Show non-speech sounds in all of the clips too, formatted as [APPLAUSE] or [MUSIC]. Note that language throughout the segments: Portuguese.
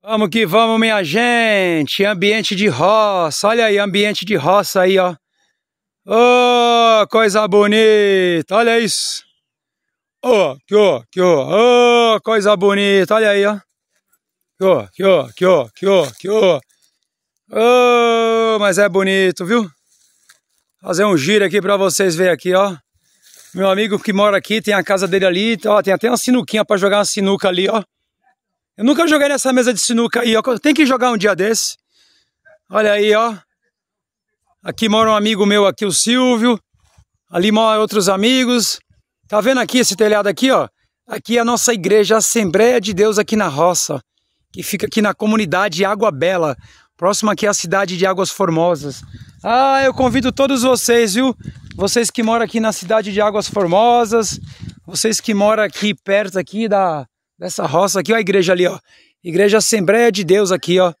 Vamos que vamos, minha gente! Ambiente de roça, olha aí, ambiente de roça aí, ó. Oh, coisa bonita, olha isso. Oh, que ó, oh, que ó, oh. oh, coisa bonita, olha aí, ó. Que ó, oh, que ó, oh, que ó, oh, que ó, oh, que ó. Oh. oh, mas é bonito, viu? Fazer um giro aqui pra vocês verem aqui, ó. Meu amigo que mora aqui, tem a casa dele ali, ó, tem até uma sinuquinha pra jogar uma sinuca ali, ó. Eu nunca joguei nessa mesa de sinuca aí, ó. Tem que jogar um dia desse. Olha aí, ó. Aqui mora um amigo meu aqui, o Silvio. Ali moram outros amigos. Tá vendo aqui esse telhado aqui, ó? Aqui é a nossa igreja a Assembleia de Deus aqui na roça, que fica aqui na comunidade Água Bela, próxima aqui à cidade de Águas Formosas. Ah, eu convido todos vocês, viu? Vocês que moram aqui na cidade de Águas Formosas, vocês que moram aqui perto aqui da dessa roça aqui, ó a igreja ali, ó. Igreja Assembleia de Deus aqui, ó.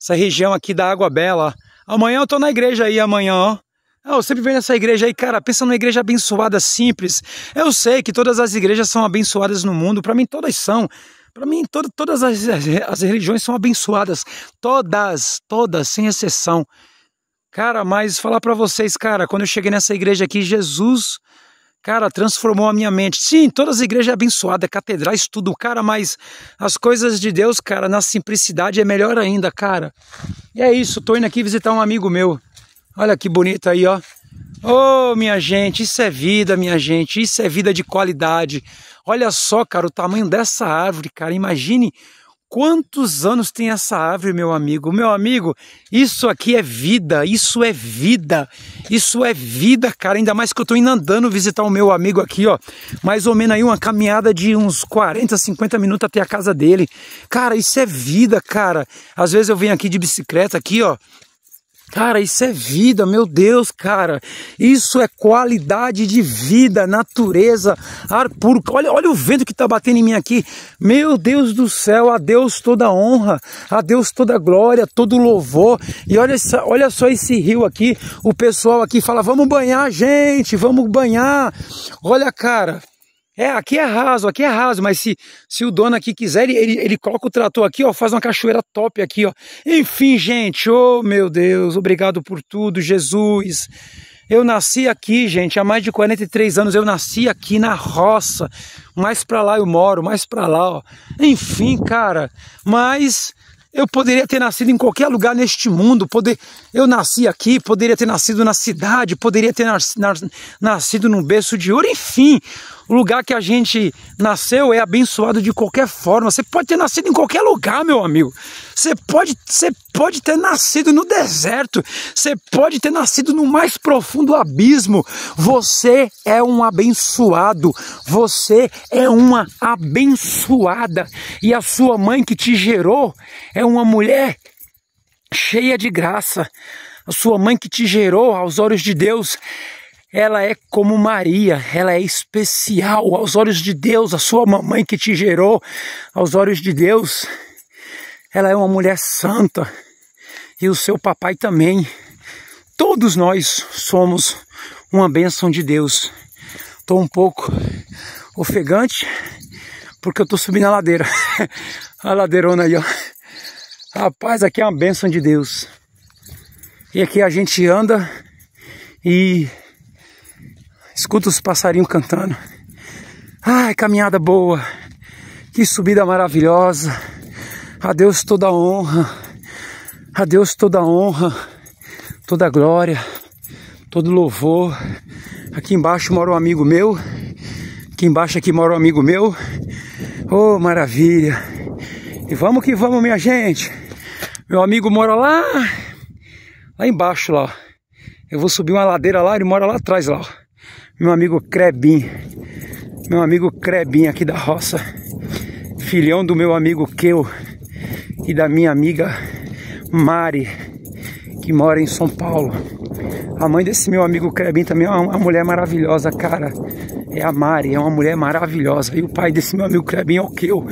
Essa região aqui da Água Bela, ó. Amanhã eu tô na igreja aí, amanhã, ó. Ah, eu sempre venho nessa igreja aí, cara, pensa numa igreja abençoada, simples. Eu sei que todas as igrejas são abençoadas no mundo, para mim todas são. Para mim, todo, todas as, as, as religiões são abençoadas. Todas, todas, sem exceção. Cara, mas falar para vocês, cara, quando eu cheguei nessa igreja aqui, Jesus Cara, transformou a minha mente. Sim, todas as igrejas é abençoada, é catedrais, tudo, cara, mas as coisas de Deus, cara, na simplicidade é melhor ainda, cara. E é isso, tô indo aqui visitar um amigo meu. Olha que bonito aí, ó. Ô, oh, minha gente, isso é vida, minha gente, isso é vida de qualidade. Olha só, cara, o tamanho dessa árvore, cara. Imagine Quantos anos tem essa árvore, meu amigo? Meu amigo, isso aqui é vida, isso é vida, isso é vida, cara. Ainda mais que eu tô indo andando visitar o meu amigo aqui, ó. Mais ou menos aí uma caminhada de uns 40, 50 minutos até a casa dele. Cara, isso é vida, cara. Às vezes eu venho aqui de bicicleta, aqui, ó. Cara, isso é vida, meu Deus, cara. Isso é qualidade de vida, natureza, ar puro. Olha, olha o vento que está batendo em mim aqui. Meu Deus do céu, a Deus toda honra, a Deus toda glória, todo louvor. E olha, essa, olha só esse rio aqui. O pessoal aqui fala: vamos banhar, gente, vamos banhar. Olha, cara. É, aqui é raso, aqui é raso, mas se, se o dono aqui quiser, ele, ele, ele coloca o trator aqui, ó, faz uma cachoeira top aqui, ó. Enfim, gente, oh meu Deus, obrigado por tudo, Jesus. Eu nasci aqui, gente, há mais de 43 anos eu nasci aqui na roça. Mais pra lá eu moro, mais pra lá, ó. Enfim, cara, mas eu poderia ter nascido em qualquer lugar neste mundo. Poder, eu nasci aqui, poderia ter nascido na cidade, poderia ter nascido num berço de ouro, enfim. O lugar que a gente nasceu é abençoado de qualquer forma. Você pode ter nascido em qualquer lugar, meu amigo. Você pode, você pode ter nascido no deserto. Você pode ter nascido no mais profundo abismo. Você é um abençoado. Você é uma abençoada. E a sua mãe que te gerou é uma mulher cheia de graça. A sua mãe que te gerou aos olhos de Deus ela é como Maria, ela é especial aos olhos de Deus, a sua mamãe que te gerou, aos olhos de Deus. Ela é uma mulher santa e o seu papai também. Todos nós somos uma bênção de Deus. Estou um pouco ofegante porque eu estou subindo a ladeira. [LAUGHS] a ladeirona aí, ó. Rapaz, aqui é uma bênção de Deus. E aqui a gente anda e Escuta os passarinhos cantando. Ai, caminhada boa. Que subida maravilhosa. A Deus toda honra. A Deus toda honra, toda glória, todo louvor. Aqui embaixo mora um amigo meu. Aqui embaixo aqui mora um amigo meu. Oh, maravilha. E vamos que vamos, minha gente. Meu amigo mora lá, lá embaixo lá. Eu vou subir uma ladeira lá, ele mora lá atrás lá. Meu amigo Crebin. Meu amigo Crebin aqui da roça. Filhão do meu amigo Keu e da minha amiga Mari, que mora em São Paulo. A mãe desse meu amigo Crebin também é uma mulher maravilhosa, cara. É a Mari, é uma mulher maravilhosa. E o pai desse meu amigo Crebin é o Keu.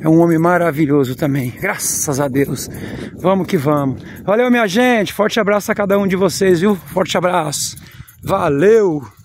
É um homem maravilhoso também. Graças a Deus. Vamos que vamos. Valeu, minha gente. Forte abraço a cada um de vocês, viu? Forte abraço. Valeu!